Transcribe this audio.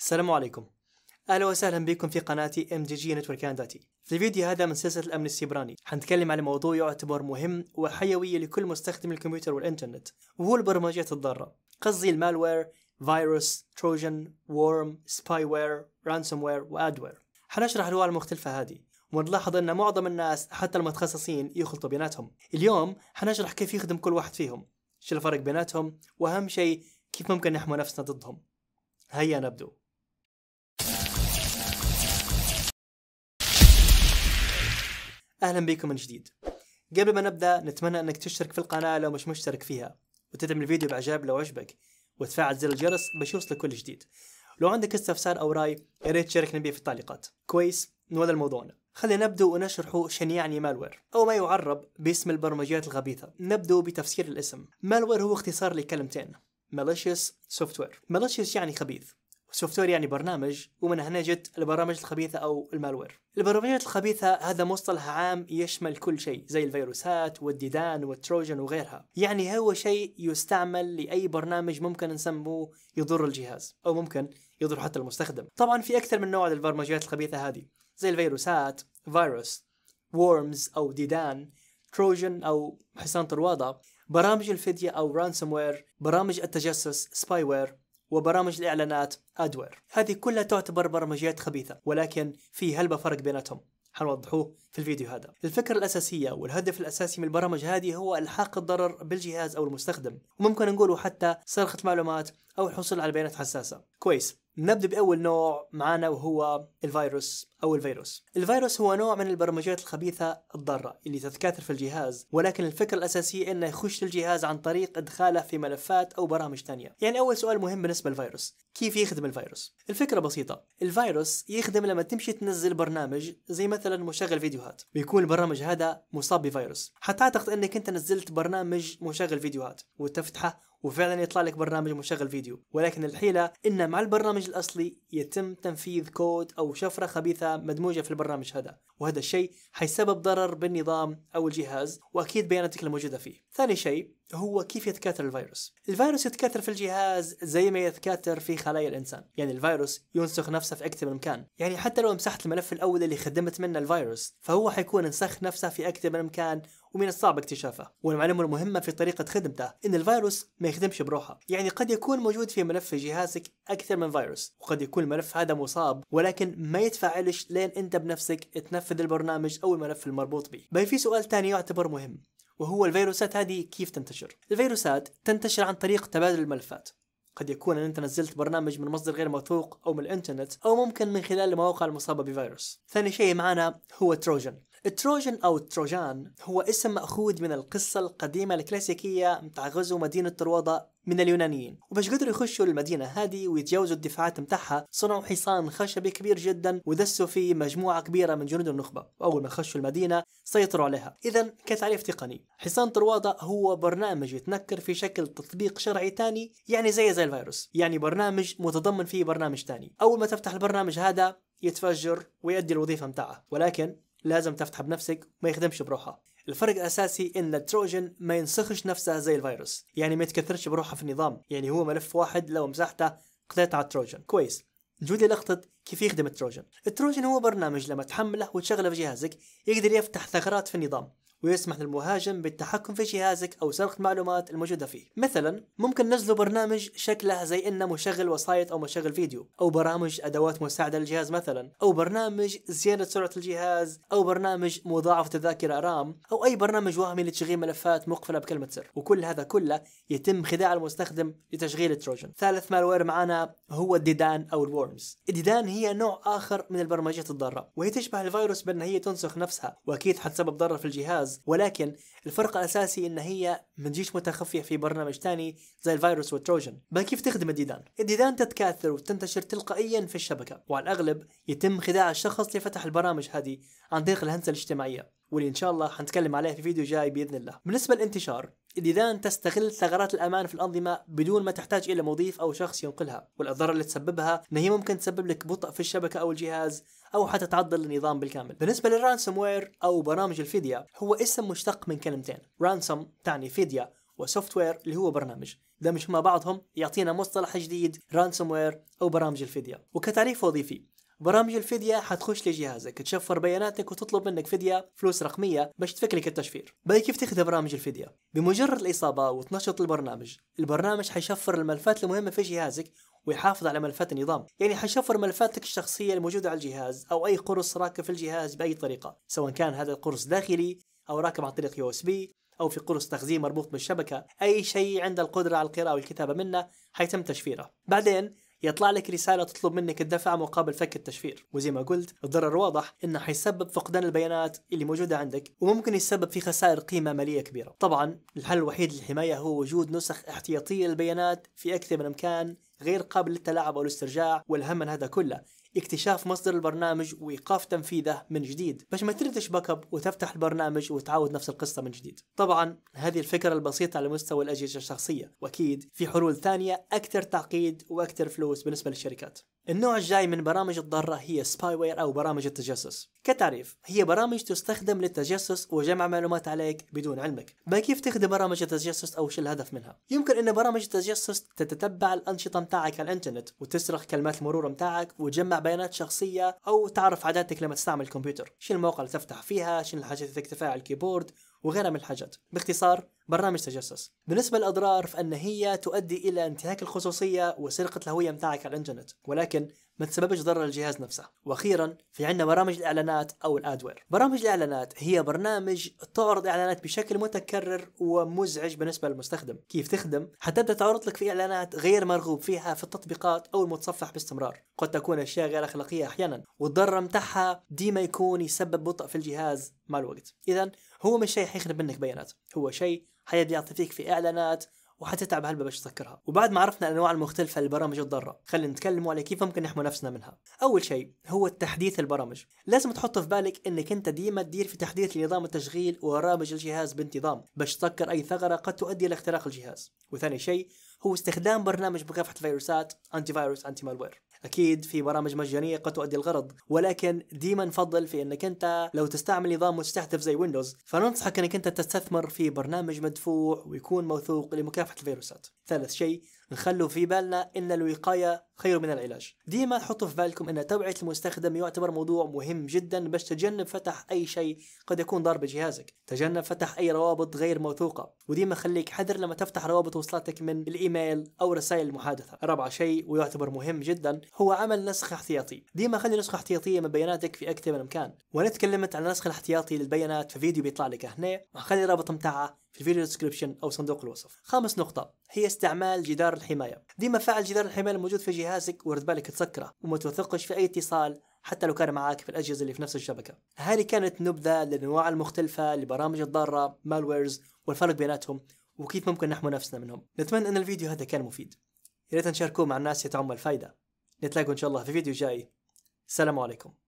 السلام عليكم اهلا وسهلا بكم في قناتي ام دي جي نتورك انداتي في الفيديو هذا من سلسله الامن السيبراني حنتكلم على موضوع يعتبر مهم وحيوي لكل مستخدم الكمبيوتر والانترنت وهو البرمجيات الضاره قصدي المالوير فيروس تروجن وورم سباي وير رانسوم وير وادوير حنشرح الانواع المختلفه هذه ونلاحظ ان معظم الناس حتى المتخصصين يخلطوا بيناتهم اليوم حنشرح كيف يخدم كل واحد فيهم شو الفرق بيناتهم واهم شيء كيف ممكن نحمي نفسنا ضدهم هيا نبدو اهلا بكم من جديد قبل ما نبدا نتمنى انك تشترك في القناه لو مش مشترك فيها وتدعم الفيديو باعجاب لو عجبك وتفعل زر الجرس باش يوصلك كل جديد لو عندك استفسار او راي يا ريت تشاركنا به في التعليقات كويس نولى الموضوعنا خلينا نبدأ ونشرح شن يعني مالوير أو ما يعرب باسم البرمجيات الخبيثة نبدأ بتفسير الاسم مالوير هو اختصار لكلمتين malicious software malicious يعني خبيث سوفت وير يعني برنامج ومن هنا جت البرامج الخبيثه او المالوير. البرامجات الخبيثه هذا مصطلح عام يشمل كل شيء زي الفيروسات والديدان والتروجن وغيرها، يعني هو شيء يستعمل لاي برنامج ممكن نسموه يضر الجهاز او ممكن يضر حتى المستخدم. طبعا في اكثر من نوع للبرمجيات الخبيثه هذه زي الفيروسات، فيروس، وورمز او ديدان، تروجن او حصان طرواده، برامج الفدية او رانسوم وير، برامج التجسس، سباي وير، وبرامج الإعلانات أدوير هذه كلها تعتبر برمجيات خبيثة ولكن في هلبة فرق بيناتهم حنوضحوه في الفيديو هذا الفكرة الأساسية والهدف الأساسي من البرامج هذه هو إلحاق الضرر بالجهاز أو المستخدم وممكن نقوله حتى سرقة معلومات أو الحصول على بيانات حساسة كويس نبدأ بأول نوع معنا وهو الفيروس أو الفيروس الفيروس هو نوع من البرمجيات الخبيثة الضارة اللي تتكاثر في الجهاز ولكن الفكرة الأساسية أنه يخش للجهاز عن طريق إدخاله في ملفات أو برامج ثانية يعني أول سؤال مهم بالنسبة للفيروس كيف يخدم الفيروس؟ الفكرة بسيطة الفيروس يخدم لما تمشي تنزل برنامج زي مثلا مشغل فيديوهات ويكون البرنامج هذا مصاب بفيروس حتعتقد أنك أنت نزلت برنامج مشغل فيديوهات وتفتحه وفعلا يطلع لك برنامج مشغل فيديو ولكن الحيلة إن مع البرنامج الأصلي يتم تنفيذ كود أو شفرة خبيثة مدموجة في البرنامج هذا وهذا الشيء حيسبب ضرر بالنظام أو الجهاز وأكيد بياناتك الموجودة فيه ثاني شيء هو كيف يتكاثر الفيروس الفيروس يتكاثر في الجهاز زي ما يتكاثر في خلايا الإنسان يعني الفيروس ينسخ نفسه في أكثر من مكان يعني حتى لو مسحت الملف الأول اللي خدمت منه الفيروس فهو حيكون انسخ نفسه في أكثر من مكان ومن الصعب اكتشافه والمعلومة المهمة في طريقة خدمته إن الفيروس ما يخدمش بروحه يعني قد يكون موجود في ملف في جهازك أكثر من فيروس وقد يكون الملف هذا مصاب ولكن ما يتفاعلش لين أنت بنفسك تنفس تنفذ البرنامج أو الملف المربوط به بل في سؤال ثاني يعتبر مهم وهو الفيروسات هذه كيف تنتشر الفيروسات تنتشر عن طريق تبادل الملفات قد يكون أن أنت نزلت برنامج من مصدر غير موثوق أو من الإنترنت أو ممكن من خلال المواقع المصابة بفيروس ثاني شيء معنا هو تروجن التروجن أو التروجان هو اسم مأخوذ من القصة القديمة الكلاسيكية متاع غزو مدينة طروادة من اليونانيين وباش قدروا يخشوا المدينة هذه ويتجاوزوا الدفاعات متاعها صنعوا حصان خشبي كبير جدا ودسوا فيه مجموعة كبيرة من جنود النخبة وأول ما خشوا المدينة سيطروا عليها إذا كتعريف تقني حصان طروادة هو برنامج يتنكر في شكل تطبيق شرعي ثاني يعني زي زي الفيروس يعني برنامج متضمن فيه برنامج ثاني أول ما تفتح البرنامج هذا يتفجر ويؤدي الوظيفة متاعه ولكن لازم تفتح بنفسك ما يخدمش بروحها الفرق الاساسي ان التروجن ما ينسخش نفسه زي الفيروس يعني ما يتكثرش بروحه في النظام يعني هو ملف واحد لو مسحته قضيت على التروجن كويس جودي لقطة كيف يخدم التروجن التروجن هو برنامج لما تحمله وتشغله في جهازك يقدر يفتح ثغرات في النظام ويسمح للمهاجم بالتحكم في جهازك أو سرقة المعلومات الموجودة فيه مثلا ممكن نزلوا برنامج شكله زي إنه مشغل وسايط أو مشغل فيديو أو برامج أدوات مساعدة للجهاز مثلا أو برنامج زيادة سرعة الجهاز أو برنامج مضاعفة الذاكرة رام أو أي برنامج وهمي لتشغيل ملفات مقفلة بكلمة سر وكل هذا كله يتم خداع المستخدم لتشغيل التروجن ثالث مالوير معنا هو الديدان أو الورمز الديدان هي نوع آخر من البرمجيات الضارة وهي تشبه الفيروس بأن هي تنسخ نفسها وأكيد حتسبب ضرر في الجهاز ممتاز ولكن الفرق الأساسي إن هي ما تجيش متخفية في برنامج ثاني زي الفيروس والتروجن بل كيف تخدم الديدان؟ الديدان تتكاثر وتنتشر تلقائيا في الشبكة وعلى الأغلب يتم خداع الشخص لفتح البرامج هذه عن طريق الهندسة الاجتماعية واللي ان شاء الله حنتكلم عليه في فيديو جاي باذن الله. بالنسبه للانتشار، الديدان تستغل ثغرات الامان في الانظمه بدون ما تحتاج الى مضيف او شخص ينقلها، والاضرار اللي تسببها ان هي ممكن تسبب لك بطء في الشبكه او الجهاز او حتتعدل النظام بالكامل بالنسبه للرانسوم وير او برامج الفديه هو اسم مشتق من كلمتين رانسوم تعني فديه وسوفت وير اللي هو برنامج دمج مع بعضهم يعطينا مصطلح جديد رانسوم وير او برامج الفديه وكتعريف وظيفي برامج الفدية حتخش لجهازك تشفر بياناتك وتطلب منك فدية فلوس رقمية باش تفك لك التشفير باي كيف تخدم برامج الفدية بمجرد الإصابة وتنشط البرنامج البرنامج حيشفر الملفات المهمة في جهازك ويحافظ على ملفات النظام يعني حشفر ملفاتك الشخصية الموجودة على الجهاز أو أي قرص راكب في الجهاز بأي طريقة سواء كان هذا القرص داخلي أو راكب عن طريق يو اس بي أو في قرص تخزين مربوط بالشبكة أي شيء عنده القدرة على القراءة والكتابة منه حيتم تشفيره بعدين يطلع لك رسالة تطلب منك الدفع مقابل فك التشفير وزي ما قلت الضرر واضح انه حيسبب فقدان البيانات اللي موجودة عندك وممكن يسبب في خسائر قيمة مالية كبيرة طبعا الحل الوحيد للحماية هو وجود نسخ احتياطية للبيانات في أكثر من مكان غير قابل للتلاعب أو الاسترجاع والهم من هذا كله اكتشاف مصدر البرنامج وايقاف تنفيذه من جديد باش ما تردش باك اب وتفتح البرنامج وتعاود نفس القصه من جديد طبعا هذه الفكره البسيطه على مستوى الاجهزه الشخصيه واكيد في حلول ثانيه اكثر تعقيد واكثر فلوس بالنسبه للشركات النوع الجاي من برامج الضارة هي سباي وير أو برامج التجسس كتعريف هي برامج تستخدم للتجسس وجمع معلومات عليك بدون علمك ما كيف تخدم برامج التجسس أو شو الهدف منها يمكن أن برامج التجسس تتتبع الأنشطة متاعك على الإنترنت وتسرق كلمات المرور متاعك وتجمع بيانات شخصية أو تعرف عاداتك لما تستعمل الكمبيوتر شو المواقع اللي تفتح فيها شو الحاجات اللي تكتفيها على الكيبورد وغيرها من الحاجات باختصار برنامج تجسس بالنسبة للأضرار فأن هي تؤدي إلى انتهاك الخصوصية وسرقة الهوية متاعك على الإنترنت ولكن ما تسببش ضرر للجهاز نفسه وأخيرا في عندنا برامج الإعلانات أو الأدوير برامج الإعلانات هي برنامج تعرض إعلانات بشكل متكرر ومزعج بالنسبة للمستخدم كيف تخدم؟ حتبدأ تعرض لك في إعلانات غير مرغوب فيها في التطبيقات أو المتصفح باستمرار قد تكون أشياء غير أخلاقية أحيانا والضرر متاعها ديما يكون يسبب بطء في الجهاز مع الوقت إذا هو مش شيء حيخرب منك بيانات هو شيء حيبدا يعطي فيك في اعلانات وحتتعب هلبة باش تسكرها وبعد ما عرفنا الانواع المختلفه للبرامج الضاره خلينا نتكلم على كيف ممكن نحمي نفسنا منها اول شيء هو تحديث البرامج لازم تحط في بالك انك انت ديما تدير في تحديث نظام التشغيل وبرامج الجهاز بانتظام باش تسكر اي ثغره قد تؤدي الى اختراق الجهاز وثاني شيء هو استخدام برنامج مكافحه الفيروسات انتي فيروس انتي مالوير اكيد في برامج مجانيه قد تؤدي الغرض ولكن ديما نفضل في انك انت لو تستعمل نظام مستهدف زي ويندوز فننصحك انك انت تستثمر في برنامج مدفوع ويكون موثوق لمكافحه الفيروسات ثالث شيء نخلوا في بالنا ان الوقايه خير من العلاج ديما حطوا في بالكم ان توعيه المستخدم يعتبر موضوع مهم جدا باش تجنب فتح اي شيء قد يكون ضار بجهازك تجنب فتح اي روابط غير موثوقه وديما خليك حذر لما تفتح روابط وصلتك من الايميل او رسائل المحادثه رابع شيء ويعتبر مهم جدا هو عمل نسخ احتياطي ديما خلي نسخه احتياطيه من بياناتك في اكثر من مكان وانا تكلمت عن النسخ الاحتياطي للبيانات في فيديو بيطلع لك هنا وخلي الرابط متاعه الفيديو ديسكريبشن او صندوق الوصف خامس نقطه هي استعمال جدار الحمايه ديما فعل جدار الحمايه الموجود في جهازك ورد بالك تسكره وما توثقش في اي اتصال حتى لو كان معاك في الاجهزه اللي في نفس الشبكه هذه كانت نبذه للانواع المختلفه للبرامج الضاره مالويرز والفرق بيناتهم وكيف ممكن نحمي نفسنا منهم نتمنى ان الفيديو هذا كان مفيد يا ريت تشاركوه مع الناس يتعم الفائده نتلاقوا ان شاء الله في فيديو جاي السلام عليكم